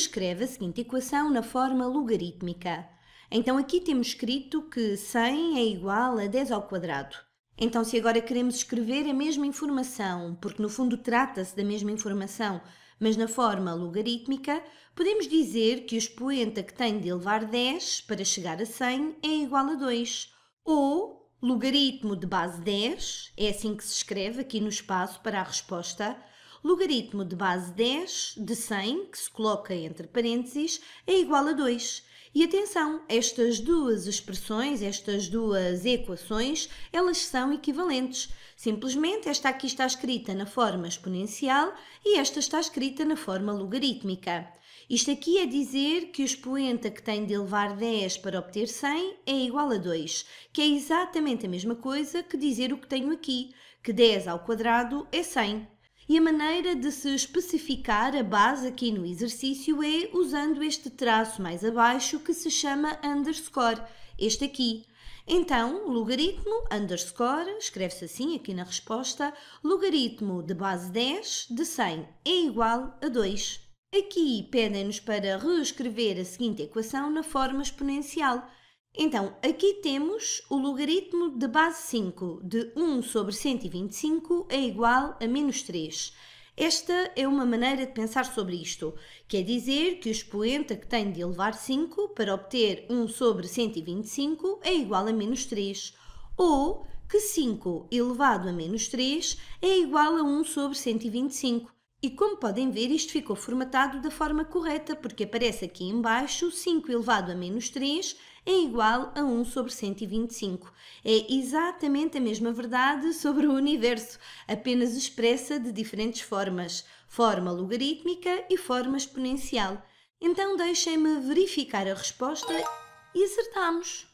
escreve a seguinte equação na forma logarítmica. Então aqui temos escrito que 100 é igual a 10 ao quadrado. Então se agora queremos escrever a mesma informação, porque no fundo trata-se da mesma informação, mas na forma logarítmica, podemos dizer que o expoente que tem de elevar 10 para chegar a 100 é igual a 2, ou logaritmo de base 10, é assim que se escreve aqui no espaço para a resposta, logaritmo de base 10 de 100, que se coloca entre parênteses, é igual a 2. E atenção, estas duas expressões, estas duas equações, elas são equivalentes. Simplesmente esta aqui está escrita na forma exponencial e esta está escrita na forma logarítmica. Isto aqui é dizer que o expoente que tem de elevar 10 para obter 100 é igual a 2, que é exatamente a mesma coisa que dizer o que tenho aqui, que 10 ao quadrado é 100. E a maneira de se especificar a base aqui no exercício é usando este traço mais abaixo que se chama underscore, este aqui. Então, logaritmo, underscore, escreve-se assim aqui na resposta, logaritmo de base 10 de 100 é igual a 2. Aqui pedem-nos para reescrever a seguinte equação na forma exponencial. Então, aqui temos o logaritmo de base 5 de 1 sobre 125 é igual a menos 3. Esta é uma maneira de pensar sobre isto. Quer é dizer que o expoente que tem de elevar 5 para obter 1 sobre 125 é igual a menos 3. Ou que 5 elevado a menos 3 é igual a 1 sobre 125. E como podem ver, isto ficou formatado da forma correta, porque aparece aqui embaixo 5 elevado a menos 3 é igual a 1 sobre 125. É exatamente a mesma verdade sobre o universo, apenas expressa de diferentes formas, forma logarítmica e forma exponencial. Então deixem-me verificar a resposta e acertamos.